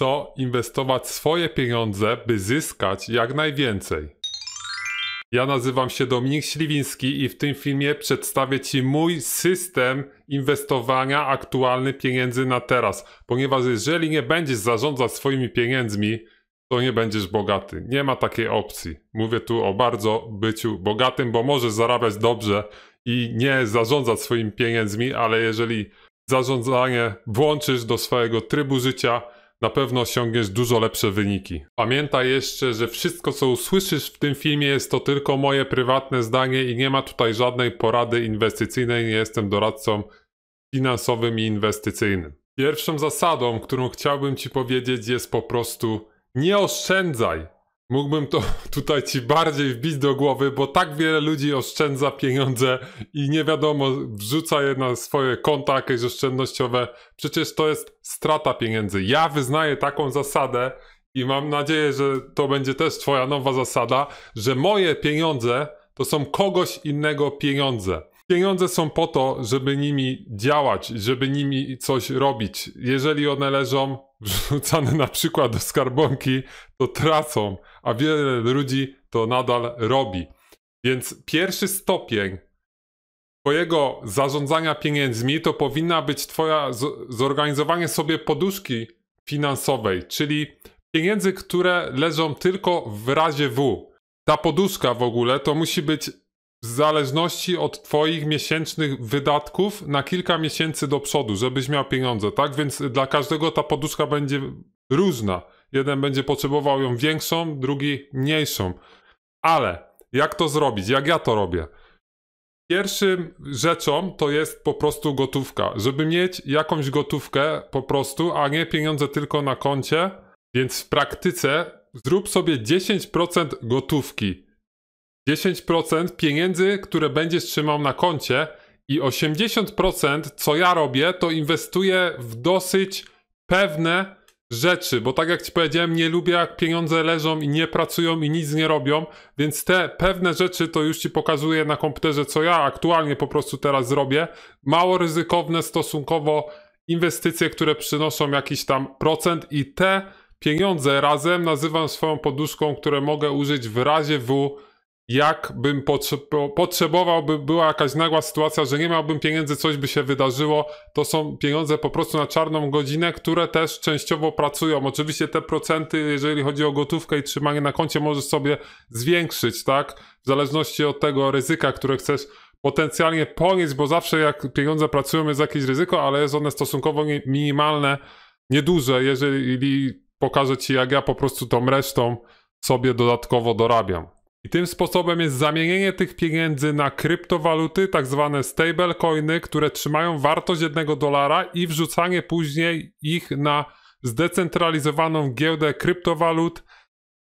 co inwestować swoje pieniądze, by zyskać jak najwięcej. Ja nazywam się Dominik Śliwiński i w tym filmie przedstawię Ci mój system inwestowania aktualny pieniędzy na teraz, ponieważ jeżeli nie będziesz zarządzać swoimi pieniędzmi, to nie będziesz bogaty. Nie ma takiej opcji. Mówię tu o bardzo byciu bogatym, bo możesz zarabiać dobrze i nie zarządzać swoimi pieniędzmi, ale jeżeli zarządzanie włączysz do swojego trybu życia, na pewno osiągniesz dużo lepsze wyniki. Pamiętaj jeszcze, że wszystko co usłyszysz w tym filmie jest to tylko moje prywatne zdanie i nie ma tutaj żadnej porady inwestycyjnej, nie jestem doradcą finansowym i inwestycyjnym. Pierwszą zasadą, którą chciałbym Ci powiedzieć jest po prostu nie oszczędzaj. Mógłbym to tutaj ci bardziej wbić do głowy, bo tak wiele ludzi oszczędza pieniądze i nie wiadomo, wrzuca je na swoje konta jakieś oszczędnościowe. Przecież to jest strata pieniędzy. Ja wyznaję taką zasadę i mam nadzieję, że to będzie też twoja nowa zasada, że moje pieniądze to są kogoś innego pieniądze. Pieniądze są po to, żeby nimi działać, żeby nimi coś robić. Jeżeli one leżą wrzucane na przykład do skarbonki, to tracą, a wiele ludzi to nadal robi. Więc pierwszy stopień Twojego zarządzania pieniędzmi to powinna być Twoja zorganizowanie sobie poduszki finansowej, czyli pieniędzy, które leżą tylko w razie W. Ta poduszka w ogóle to musi być w zależności od Twoich miesięcznych wydatków na kilka miesięcy do przodu, żebyś miał pieniądze, tak? Więc dla każdego ta poduszka będzie różna. Jeden będzie potrzebował ją większą, drugi mniejszą. Ale jak to zrobić? Jak ja to robię? Pierwszym rzeczą to jest po prostu gotówka. Żeby mieć jakąś gotówkę po prostu, a nie pieniądze tylko na koncie, więc w praktyce zrób sobie 10% gotówki 10% pieniędzy, które będziesz trzymał na koncie i 80% co ja robię, to inwestuję w dosyć pewne rzeczy, bo tak jak ci powiedziałem, nie lubię jak pieniądze leżą i nie pracują i nic nie robią, więc te pewne rzeczy to już ci pokazuję na komputerze, co ja aktualnie po prostu teraz zrobię. Mało ryzykowne stosunkowo inwestycje, które przynoszą jakiś tam procent i te pieniądze razem nazywam swoją poduszką, które mogę użyć w razie W jakbym potrzebował, by była jakaś nagła sytuacja, że nie miałbym pieniędzy, coś by się wydarzyło, to są pieniądze po prostu na czarną godzinę, które też częściowo pracują. Oczywiście te procenty, jeżeli chodzi o gotówkę i trzymanie na koncie, możesz sobie zwiększyć, tak? W zależności od tego ryzyka, które chcesz potencjalnie ponieść, bo zawsze jak pieniądze pracują jest jakieś ryzyko, ale jest one stosunkowo minimalne, nieduże, jeżeli pokażę Ci jak ja po prostu tą resztą sobie dodatkowo dorabiam. I tym sposobem jest zamienienie tych pieniędzy na kryptowaluty, tak zwane stablecoiny, które trzymają wartość jednego dolara i wrzucanie później ich na zdecentralizowaną giełdę kryptowalut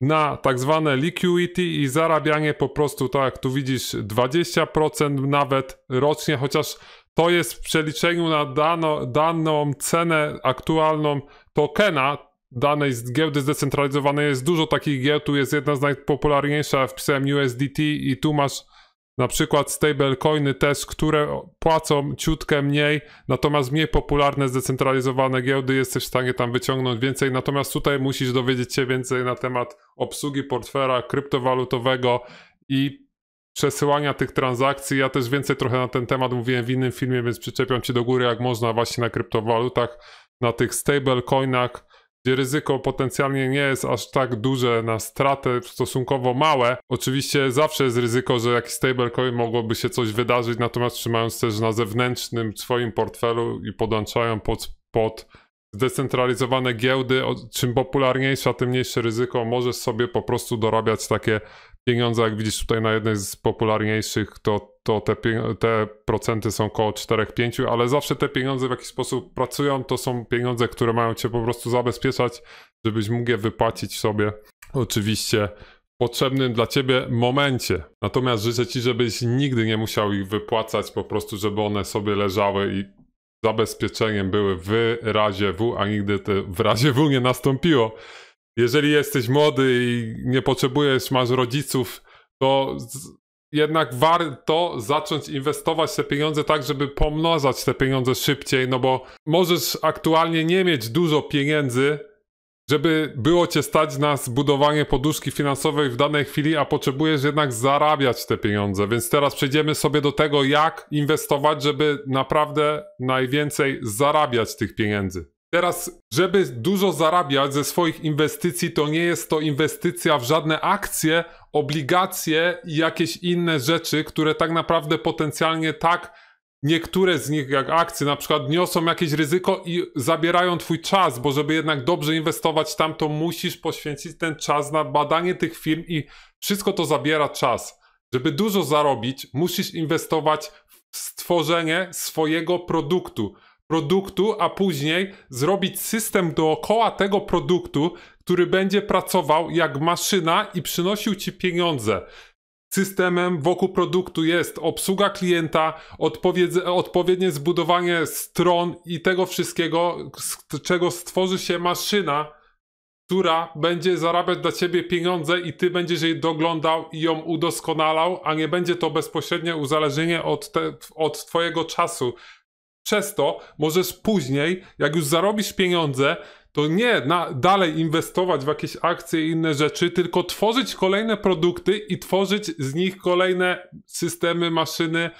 na tak zwane liquidity i zarabianie po prostu, tak jak tu widzisz, 20% nawet rocznie, chociaż to jest w przeliczeniu na dano, daną cenę aktualną tokena, danej z giełdy zdecentralizowanej jest dużo takich giełd, tu jest jedna z najpopularniejszych, wpisałem USDT i tu masz na przykład stablecoiny też, które płacą ciutkę mniej, natomiast mniej popularne zdecentralizowane giełdy jesteś w stanie tam wyciągnąć więcej, natomiast tutaj musisz dowiedzieć się więcej na temat obsługi portfela kryptowalutowego i przesyłania tych transakcji. Ja też więcej trochę na ten temat mówiłem w innym filmie, więc przyczepiam Ci do góry jak można właśnie na kryptowalutach, na tych stablecoinach, gdzie ryzyko potencjalnie nie jest aż tak duże na stratę stosunkowo małe. Oczywiście zawsze jest ryzyko, że jakiś stablecoin mogłoby się coś wydarzyć, natomiast trzymając też na zewnętrznym swoim portfelu i podłączają pod, pod zdecentralizowane giełdy, czym popularniejsza, tym mniejsze ryzyko, możesz sobie po prostu dorabiać takie pieniądze, jak widzisz tutaj na jednej z popularniejszych, to, to te, te procenty są około 4-5, ale zawsze te pieniądze w jakiś sposób pracują. To są pieniądze, które mają cię po prostu zabezpieczać, żebyś mógł je wypłacić sobie. Oczywiście potrzebnym dla ciebie momencie. Natomiast życzę ci, żebyś nigdy nie musiał ich wypłacać, po prostu, żeby one sobie leżały i zabezpieczeniem były w razie W, a nigdy te w razie W nie nastąpiło jeżeli jesteś młody i nie potrzebujesz, masz rodziców, to jednak warto zacząć inwestować te pieniądze tak, żeby pomnożać te pieniądze szybciej, no bo możesz aktualnie nie mieć dużo pieniędzy, żeby było cię stać na zbudowanie poduszki finansowej w danej chwili, a potrzebujesz jednak zarabiać te pieniądze. Więc teraz przejdziemy sobie do tego, jak inwestować, żeby naprawdę najwięcej zarabiać tych pieniędzy. Teraz, żeby dużo zarabiać ze swoich inwestycji, to nie jest to inwestycja w żadne akcje, obligacje i jakieś inne rzeczy, które tak naprawdę potencjalnie tak niektóre z nich, jak akcje, na przykład niosą jakieś ryzyko i zabierają twój czas, bo żeby jednak dobrze inwestować tam, to musisz poświęcić ten czas na badanie tych firm i wszystko to zabiera czas. Żeby dużo zarobić, musisz inwestować w stworzenie swojego produktu produktu, a później zrobić system dookoła tego produktu, który będzie pracował jak maszyna i przynosił ci pieniądze. Systemem wokół produktu jest obsługa klienta, odpowiednie zbudowanie stron i tego wszystkiego, z czego stworzy się maszyna, która będzie zarabiać dla ciebie pieniądze i ty będziesz jej doglądał i ją udoskonalał, a nie będzie to bezpośrednie uzależnienie od, te, od twojego czasu. Przez to możesz później, jak już zarobisz pieniądze, to nie na, dalej inwestować w jakieś akcje i inne rzeczy, tylko tworzyć kolejne produkty i tworzyć z nich kolejne systemy, maszyny,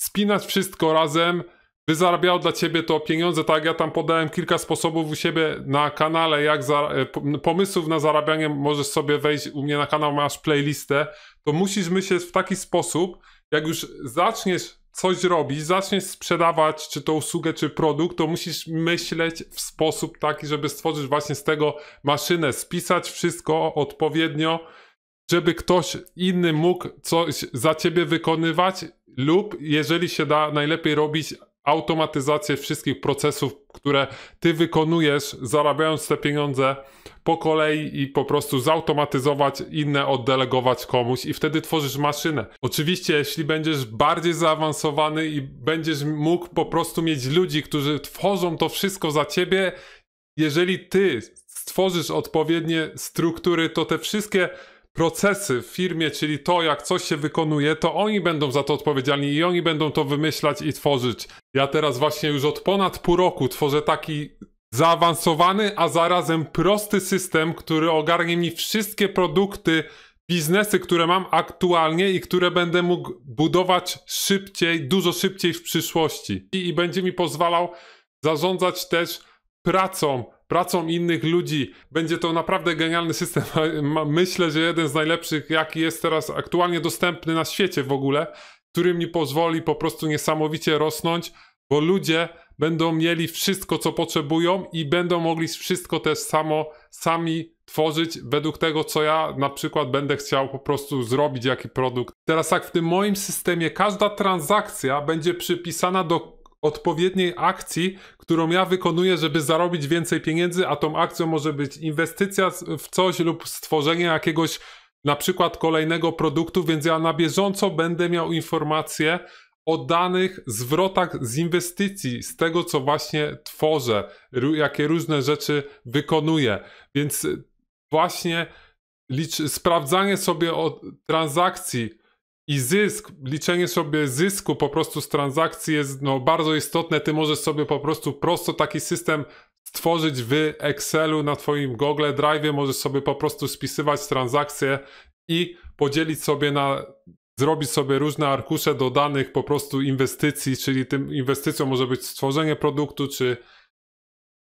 spinać wszystko razem, by zarabiało dla ciebie to pieniądze. Tak, ja tam podałem kilka sposobów u siebie na kanale, jak za, e, pomysłów na zarabianie. Możesz sobie wejść u mnie na kanał, masz playlistę. To musisz myśleć w taki sposób, jak już zaczniesz coś robisz, zaczniesz sprzedawać czy to usługę, czy produkt, to musisz myśleć w sposób taki, żeby stworzyć właśnie z tego maszynę, spisać wszystko odpowiednio, żeby ktoś inny mógł coś za ciebie wykonywać lub jeżeli się da najlepiej robić automatyzację wszystkich procesów, które ty wykonujesz, zarabiając te pieniądze po kolei i po prostu zautomatyzować inne, oddelegować komuś i wtedy tworzysz maszynę. Oczywiście, jeśli będziesz bardziej zaawansowany i będziesz mógł po prostu mieć ludzi, którzy tworzą to wszystko za ciebie, jeżeli ty stworzysz odpowiednie struktury, to te wszystkie procesy w firmie, czyli to, jak coś się wykonuje, to oni będą za to odpowiedzialni i oni będą to wymyślać i tworzyć. Ja teraz właśnie już od ponad pół roku tworzę taki zaawansowany, a zarazem prosty system, który ogarnie mi wszystkie produkty, biznesy, które mam aktualnie i które będę mógł budować szybciej, dużo szybciej w przyszłości. I, i będzie mi pozwalał zarządzać też pracą pracą innych ludzi. Będzie to naprawdę genialny system. Myślę, że jeden z najlepszych, jaki jest teraz aktualnie dostępny na świecie w ogóle, który mi pozwoli po prostu niesamowicie rosnąć, bo ludzie będą mieli wszystko, co potrzebują i będą mogli wszystko też samo, sami tworzyć według tego, co ja na przykład będę chciał po prostu zrobić, jaki produkt. Teraz tak, w tym moim systemie każda transakcja będzie przypisana do odpowiedniej akcji, którą ja wykonuję, żeby zarobić więcej pieniędzy, a tą akcją może być inwestycja w coś lub stworzenie jakiegoś na przykład kolejnego produktu, więc ja na bieżąco będę miał informacje o danych zwrotach z inwestycji, z tego co właśnie tworzę, jakie różne rzeczy wykonuję. Więc właśnie licz, sprawdzanie sobie transakcji, i zysk, liczenie sobie zysku po prostu z transakcji jest no, bardzo istotne. Ty możesz sobie po prostu prosto taki system stworzyć w Excelu na Twoim Google Drive, możesz sobie po prostu spisywać transakcje i podzielić sobie na, zrobić sobie różne arkusze do danych po prostu inwestycji, czyli tym inwestycją może być stworzenie produktu, czy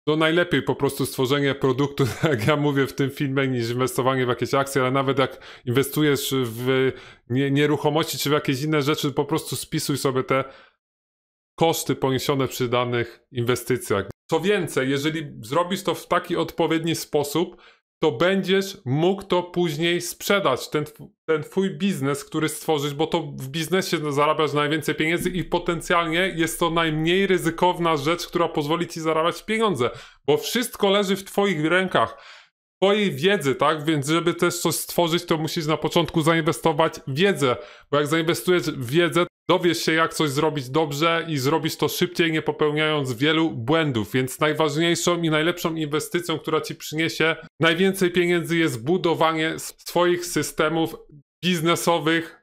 no najlepiej po prostu stworzenie produktu, jak ja mówię w tym filmie, niż inwestowanie w jakieś akcje, ale nawet jak inwestujesz w nieruchomości czy w jakieś inne rzeczy, po prostu spisuj sobie te koszty poniesione przy danych inwestycjach. Co więcej, jeżeli zrobisz to w taki odpowiedni sposób, to będziesz mógł to później sprzedać, ten, ten twój biznes, który stworzysz, bo to w biznesie zarabiasz najwięcej pieniędzy i potencjalnie jest to najmniej ryzykowna rzecz, która pozwoli ci zarabiać pieniądze, bo wszystko leży w twoich rękach. Twojej wiedzy, tak? Więc, żeby też coś stworzyć, to musisz na początku zainwestować w wiedzę, bo jak zainwestujesz w wiedzę, Dowiesz się, jak coś zrobić dobrze i zrobisz to szybciej, nie popełniając wielu błędów. Więc najważniejszą i najlepszą inwestycją, która ci przyniesie najwięcej pieniędzy, jest budowanie swoich systemów biznesowych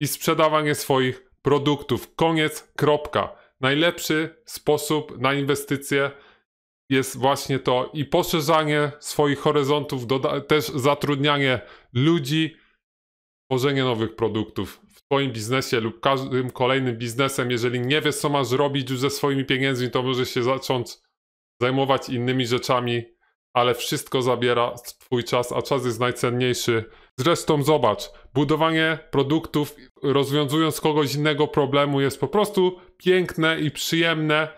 i sprzedawanie swoich produktów. Koniec, kropka. Najlepszy sposób na inwestycje jest właśnie to i poszerzanie swoich horyzontów, też zatrudnianie ludzi, tworzenie nowych produktów swoim biznesie lub każdym kolejnym biznesem, jeżeli nie wiesz, co masz robić już ze swoimi pieniędzmi, to możesz się zacząć zajmować innymi rzeczami, ale wszystko zabiera Twój czas, a czas jest najcenniejszy. Zresztą zobacz, budowanie produktów, rozwiązując kogoś innego problemu, jest po prostu piękne i przyjemne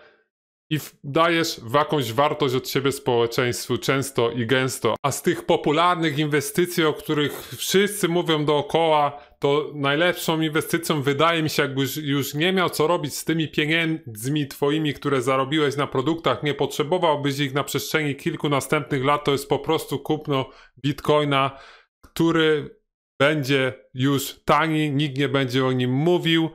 i dajesz w jakąś wartość od siebie społeczeństwu często i gęsto. A z tych popularnych inwestycji, o których wszyscy mówią dookoła, to najlepszą inwestycją wydaje mi się, jakbyś już nie miał co robić z tymi pieniędzmi twoimi, które zarobiłeś na produktach, nie potrzebowałbyś ich na przestrzeni kilku następnych lat, to jest po prostu kupno bitcoina, który będzie już tani, nikt nie będzie o nim mówił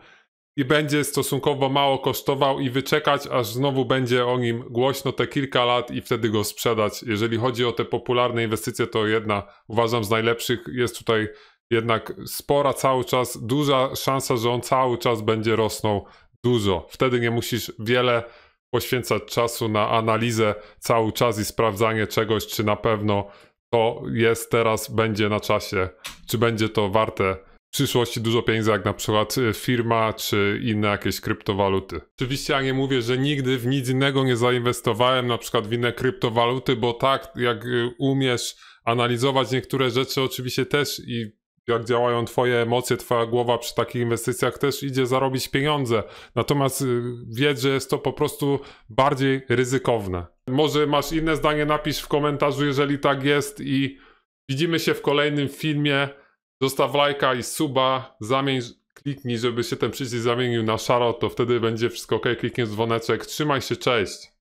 i będzie stosunkowo mało kosztował i wyczekać, aż znowu będzie o nim głośno te kilka lat i wtedy go sprzedać. Jeżeli chodzi o te popularne inwestycje, to jedna uważam z najlepszych jest tutaj jednak spora cały czas, duża szansa, że on cały czas będzie rosnął dużo. Wtedy nie musisz wiele poświęcać czasu na analizę cały czas i sprawdzanie czegoś, czy na pewno to jest teraz, będzie na czasie, czy będzie to warte w przyszłości dużo pieniędzy, jak na przykład y, firma, czy inne jakieś kryptowaluty. Oczywiście ja nie mówię, że nigdy w nic innego nie zainwestowałem, na przykład w inne kryptowaluty, bo tak, jak y, umiesz analizować niektóre rzeczy, oczywiście też i jak działają Twoje emocje, Twoja głowa przy takich inwestycjach, też idzie zarobić pieniądze. Natomiast y, wiedz, że jest to po prostu bardziej ryzykowne. Może masz inne zdanie, napisz w komentarzu, jeżeli tak jest, i widzimy się w kolejnym filmie. Zostaw lajka i suba, zamień, kliknij, żeby się ten przycisk zamienił na szaro, to wtedy będzie wszystko ok, kliknij dzwoneczek. Trzymaj się, cześć!